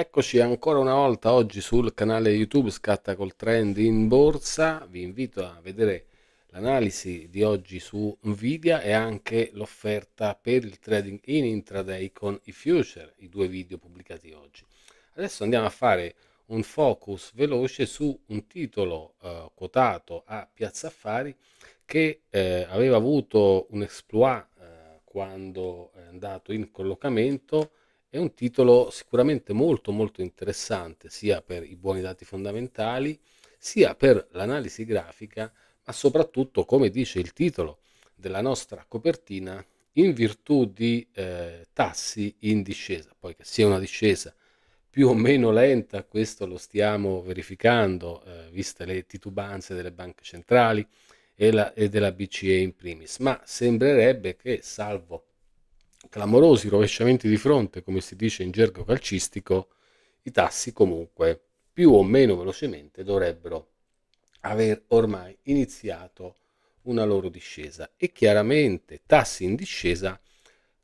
Eccoci ancora una volta oggi sul canale YouTube Scatta col Trend in Borsa. Vi invito a vedere l'analisi di oggi su Nvidia e anche l'offerta per il trading in intraday con i future, i due video pubblicati oggi. Adesso andiamo a fare un focus veloce su un titolo eh, quotato a Piazza Affari che eh, aveva avuto un exploit eh, quando è andato in collocamento è un titolo sicuramente molto molto interessante sia per i buoni dati fondamentali, sia per l'analisi grafica, ma soprattutto, come dice il titolo della nostra copertina, in virtù di eh, tassi in discesa, poi che sia una discesa più o meno lenta, questo lo stiamo verificando, eh, viste le titubanze delle banche centrali e, la, e della BCE in primis, ma sembrerebbe che, salvo clamorosi rovesciamenti di fronte, come si dice in gergo calcistico, i tassi comunque più o meno velocemente dovrebbero aver ormai iniziato una loro discesa e chiaramente tassi in discesa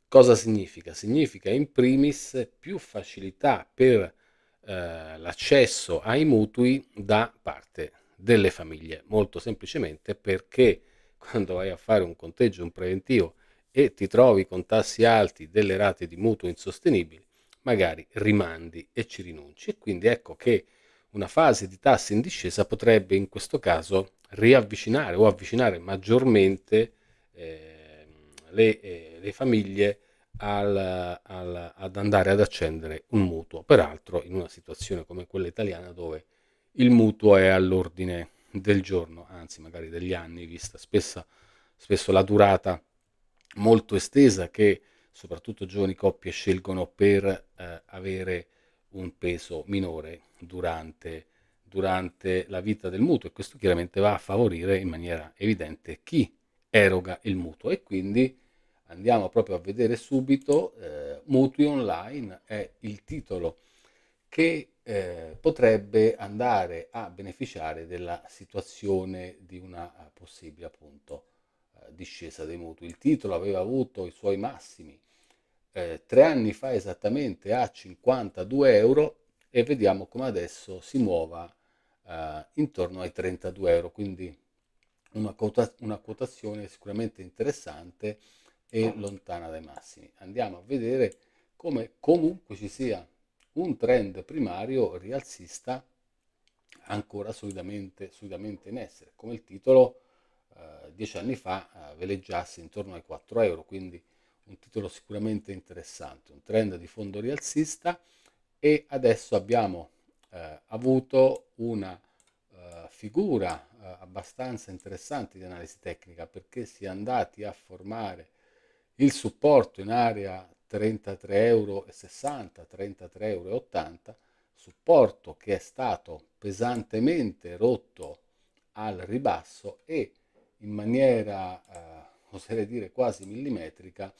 cosa significa? Significa in primis più facilità per eh, l'accesso ai mutui da parte delle famiglie, molto semplicemente perché quando vai a fare un conteggio, un preventivo e ti trovi con tassi alti delle rate di mutuo insostenibili, magari rimandi e ci rinunci. E quindi ecco che una fase di tassi in discesa potrebbe in questo caso riavvicinare o avvicinare maggiormente eh, le, eh, le, famiglie al, al, ad andare ad accendere un mutuo, peraltro in una situazione come quella italiana dove il mutuo è all'ordine del giorno, anzi magari degli anni, vista spessa, spesso la durata molto estesa che soprattutto giovani coppie scelgono per eh, avere un peso minore durante, durante la vita del mutuo e questo chiaramente va a favorire in maniera evidente chi eroga il mutuo e quindi andiamo proprio a vedere subito eh, mutui online è il titolo che eh, potrebbe andare a beneficiare della situazione di una eh, possibile appunto discesa dei mutui. Il titolo aveva avuto i suoi massimi eh, tre anni fa esattamente a 52 euro e vediamo come adesso si muova eh, intorno ai 32 euro, quindi una, quota- una quotazione sicuramente interessante e lontana dai massimi. Andiamo a vedere come comunque ci sia un trend primario rialzista ancora solidamente, solidamente in essere, come il titolo eh, dieci anni fa eh, veleggiasse intorno ai 4 euro, quindi un titolo sicuramente interessante, un trend di fondo rialzista e adesso abbiamo eh, avuto una eh, figura eh, abbastanza interessante di analisi tecnica perché si è andati a formare il supporto in area 33,60 euro, 33,80 euro, supporto che è stato pesantemente rotto al ribasso e in maniera, eh, oserei dire, quasi millimetrica,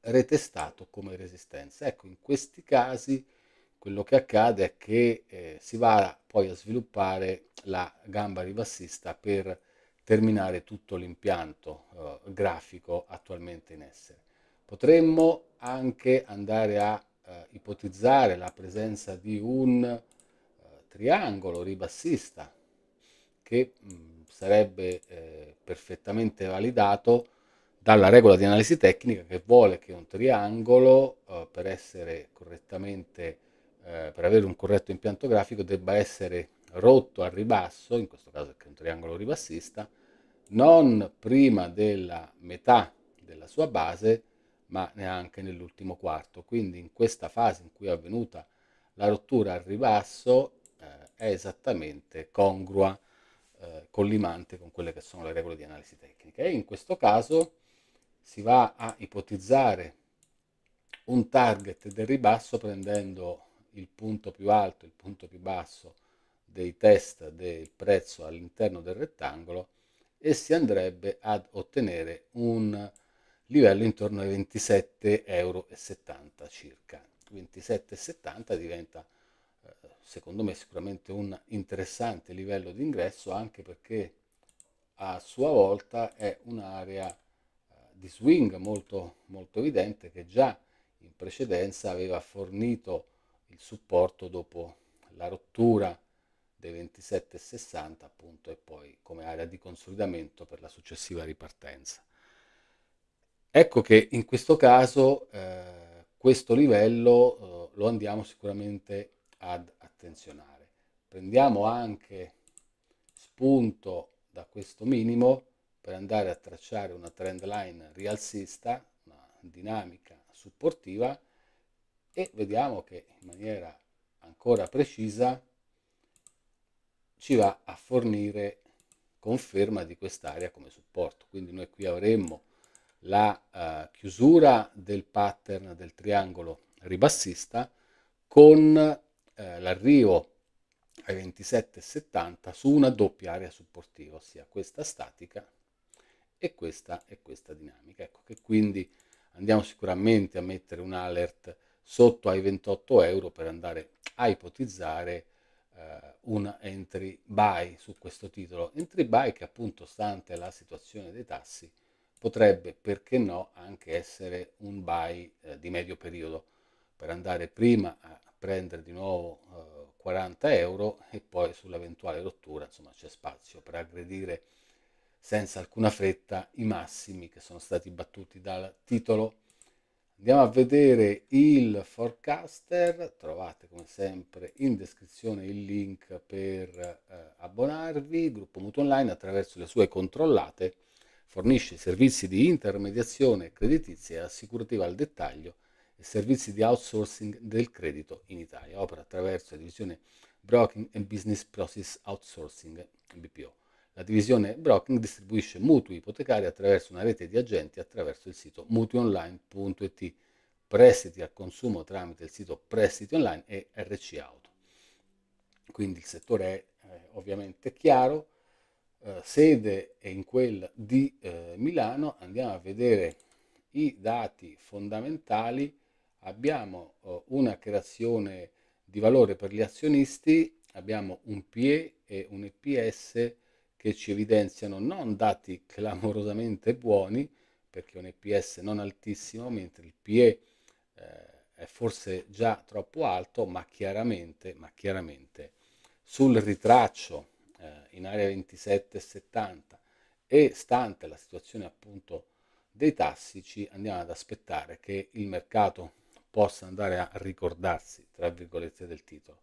retestato come resistenza. Ecco, in questi casi quello che accade è che eh, si va poi a sviluppare la gamba ribassista per terminare tutto l'impianto eh, grafico attualmente in essere. Potremmo anche andare a eh, ipotizzare la presenza di un eh, triangolo ribassista che mh, mm, sarebbe eh, perfettamente validato dalla regola di analisi tecnica che vuole che un triangolo eh, per essere correttamente eh, per avere un corretto impianto grafico debba essere rotto al ribasso, in questo caso è un triangolo ribassista, non prima della metà della sua base, ma neanche nell'ultimo quarto. Quindi in questa fase in cui è avvenuta la rottura al ribasso eh, è esattamente congrua eh, collimante con quelle che sono le regole di analisi tecnica. E in questo caso si va a ipotizzare un target del ribasso prendendo il punto più alto, il punto più basso dei test del prezzo all'interno del rettangolo e si andrebbe ad ottenere un livello intorno ai 27,70 euro circa. 27,70 diventa secondo me sicuramente un interessante livello di ingresso anche perché a sua volta è un'area eh, di swing molto, molto evidente che già in precedenza aveva fornito il supporto dopo la rottura dei 27,60 appunto e poi come area di consolidamento per la successiva ripartenza. Ecco che in questo caso eh, questo livello eh, lo andiamo sicuramente ad attenzionare. Prendiamo anche spunto da questo minimo per andare a tracciare una trend line rialzista, una dinamica supportiva e vediamo che in maniera ancora precisa ci va a fornire conferma di quest'area come supporto. Quindi noi qui avremmo la uh, chiusura del pattern del triangolo ribassista con eh, l'arrivo ai 27,70 su una doppia area supportiva, ossia questa statica e questa, e questa dinamica. Ecco che quindi andiamo sicuramente a mettere un alert sotto ai 28 euro per andare a ipotizzare eh, un entry buy su questo titolo. Entry buy che appunto stante la situazione dei tassi potrebbe, perché no, anche essere un buy eh, di medio periodo per andare prima a prendere di nuovo eh, 40 euro e poi sull'eventuale rottura insomma c'è spazio per aggredire senza alcuna fretta i massimi che sono stati battuti dal titolo andiamo a vedere il forecaster trovate come sempre in descrizione il link per eh, abbonarvi gruppo mutuo online attraverso le sue controllate fornisce servizi di intermediazione creditizia e assicurativa al dettaglio e servizi di outsourcing del credito in Italia. Opera attraverso la divisione Broking and Business Process Outsourcing, BPO. La divisione Broking distribuisce mutui ipotecari attraverso una rete di agenti attraverso il sito mutuionline.it, prestiti al consumo tramite il sito Prestiti Online e RC Auto. Quindi il settore è eh, ovviamente chiaro, eh, sede è in quella di eh, Milano, andiamo a vedere i dati fondamentali abbiamo eh, una creazione di valore per gli azionisti, abbiamo un PE e un EPS che ci evidenziano non dati clamorosamente buoni, perché un EPS non altissimo, mentre il PE eh, è forse già troppo alto, ma chiaramente, ma chiaramente sul ritraccio eh, in area 27,70 e stante la situazione appunto dei tassici andiamo ad aspettare che il mercato possa andare a ricordarsi, tra virgolette, del titolo.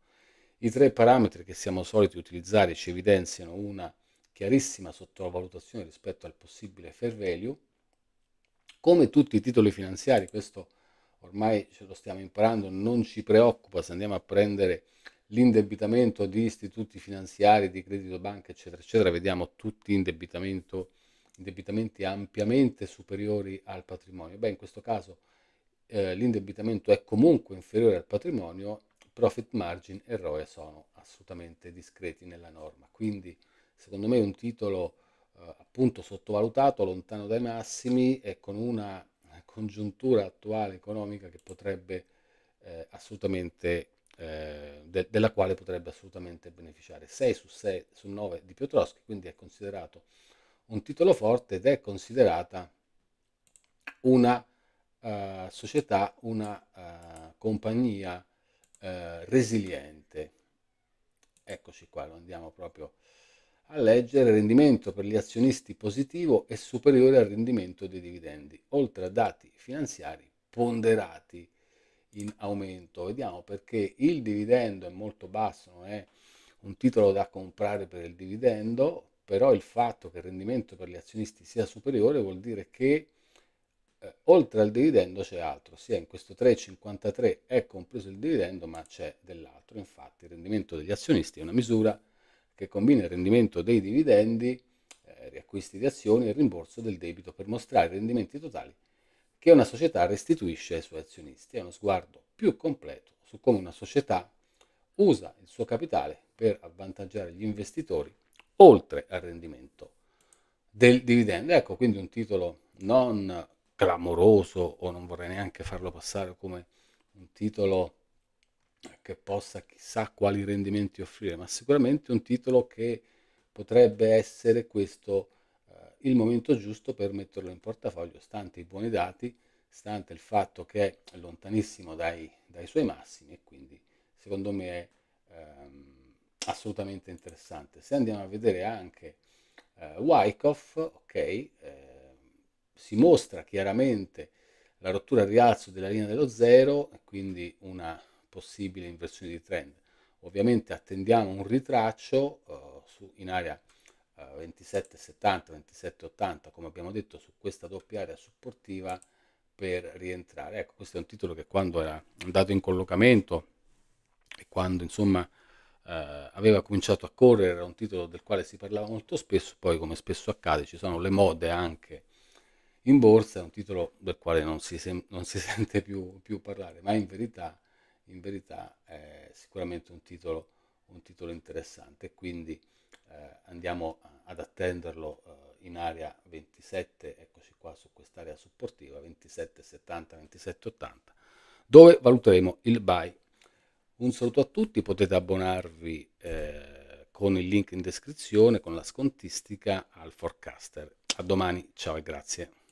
I tre parametri che siamo soliti utilizzare ci evidenziano una chiarissima sottovalutazione rispetto al possibile fair value. Come tutti i titoli finanziari, questo ormai ce lo stiamo imparando, non ci preoccupa se andiamo a prendere l'indebitamento di istituti finanziari, di credito banca, eccetera, eccetera, vediamo tutti indebitamento, indebitamenti ampiamente superiori al patrimonio. Beh, in questo caso eh, l'indebitamento è comunque inferiore al patrimonio, profit margin e ROE sono assolutamente discreti nella norma. Quindi secondo me un titolo eh, appunto sottovalutato, lontano dai massimi e con una congiuntura attuale economica che potrebbe eh, assolutamente eh, de della quale potrebbe assolutamente beneficiare 6 su 6 su 9 di Piotrowski, quindi è considerato un titolo forte ed è considerata una eh, società una uh, compagnia eh, resiliente. Eccoci qua, lo andiamo proprio a leggere. Rendimento per gli azionisti positivo e superiore al rendimento dei dividendi, oltre a dati finanziari ponderati in aumento. Vediamo perché il dividendo è molto basso, non è un titolo da comprare per il dividendo, però il fatto che il rendimento per gli azionisti sia superiore vuol dire che eh, oltre al dividendo c'è altro, sia in questo 3,53 è compreso il dividendo ma c'è dell'altro, infatti il rendimento degli azionisti è una misura che combina il rendimento dei dividendi, eh, riacquisti di azioni e il rimborso del debito per mostrare i rendimenti totali che una società restituisce ai suoi azionisti. È uno sguardo più completo su come una società usa il suo capitale per avvantaggiare gli investitori oltre al rendimento del dividendo. Ecco quindi un titolo non clamoroso o non vorrei neanche farlo passare come un titolo che possa chissà quali rendimenti offrire, ma sicuramente un titolo che potrebbe essere questo eh, il momento giusto per metterlo in portafoglio, stante i buoni dati, stante il fatto che è lontanissimo dai, dai suoi massimi e quindi secondo me è ehm, assolutamente interessante. Se andiamo a vedere anche eh, Wyckoff, ok, si mostra chiaramente la rottura al rialzo della linea dello zero, quindi una possibile inversione di trend. Ovviamente attendiamo un ritraccio uh, su, in area uh, 27,70, 27,80, come abbiamo detto, su questa doppia area supportiva per rientrare. Ecco, questo è un titolo che quando era andato in collocamento e quando insomma Uh, aveva cominciato a correre, era un titolo del quale si parlava molto spesso, poi come spesso accade ci sono le mode anche in borsa, è un titolo del quale non si, sem- non si sente più, più, parlare, ma in verità, in verità è sicuramente un titolo, un titolo interessante, quindi eh, andiamo ad attenderlo eh, in area 27, eccoci qua su quest'area supportiva, 27,70, 27,80, dove valuteremo il buy. Un saluto a tutti, potete abbonarvi eh, con il link in descrizione, con la scontistica al forecaster. A domani, ciao e grazie.